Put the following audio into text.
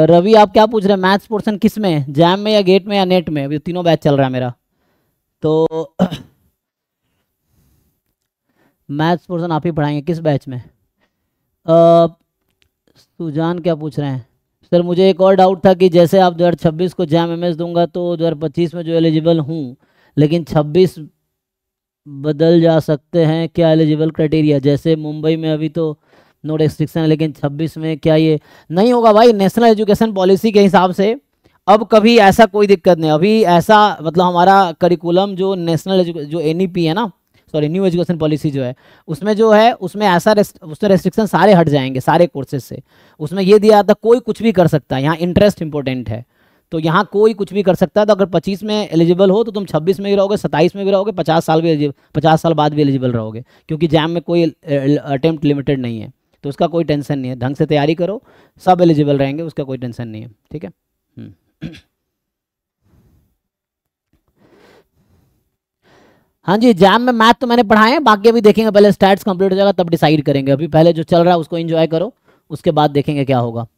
रवि आप क्या पूछ रहे हैं मैथ्स पोर्शन किस में जैम में या गेट में या नेट में अभी तीनों बैच चल रहा है मेरा तो मैथ्स पोर्शन आप ही पढ़ाएंगे किस बैच में आ, सुजान क्या पूछ रहे हैं सर मुझे एक और डाउट था कि जैसे आप 2026 को जैम एमएस दूंगा तो 2025 में जो एलिजिबल हूँ लेकिन 26 बदल जा सकते हैं क्या एलिजिबल क्राइटेरिया जैसे मुंबई में अभी तो नो रेस्ट्रिक्शन लेकिन छब्बीस में क्या ये नहीं होगा भाई नेशनल एजुकेशन पॉलिसी के हिसाब से अब कभी ऐसा कोई दिक्कत नहीं अभी ऐसा मतलब हमारा करिकुलम जो नेशनल जो एन e है ना सॉरी न्यू एजुकेशन पॉलिसी जो है उसमें जो है उसमें ऐसा रेस्ट, उसमें रेस्ट्रिक्शन सारे हट जाएंगे सारे कोर्सेज से उसमें ये दिया था कोई कुछ भी कर सकता है यहाँ इंटरेस्ट इंपॉर्टेंट है तो यहाँ कोई कुछ भी कर सकता है तो अगर 25 में एलिजिबल हो तो तुम 26 में भी रहोगे 27 में भी रहोगे 50 साल भी एलिजिबल पचास साल बाद भी एलिजिबल रहोगे क्योंकि जैम में कोई अटेम्प्ट लिमिटेड नहीं है तो उसका कोई टेंशन नहीं है ढंग से तैयारी करो सब एलिजिबल रहेंगे उसका कोई टेंशन नहीं है ठीक है हम्म। हाँ जी एग्जाम में मैथ तो मैंने पढ़ाए बाकी अभी देखेंगे पहले स्टैट्स कंप्लीट हो जाएगा तब डिसाइड करेंगे अभी पहले जो चल रहा है उसको एंजॉय करो उसके बाद देखेंगे क्या होगा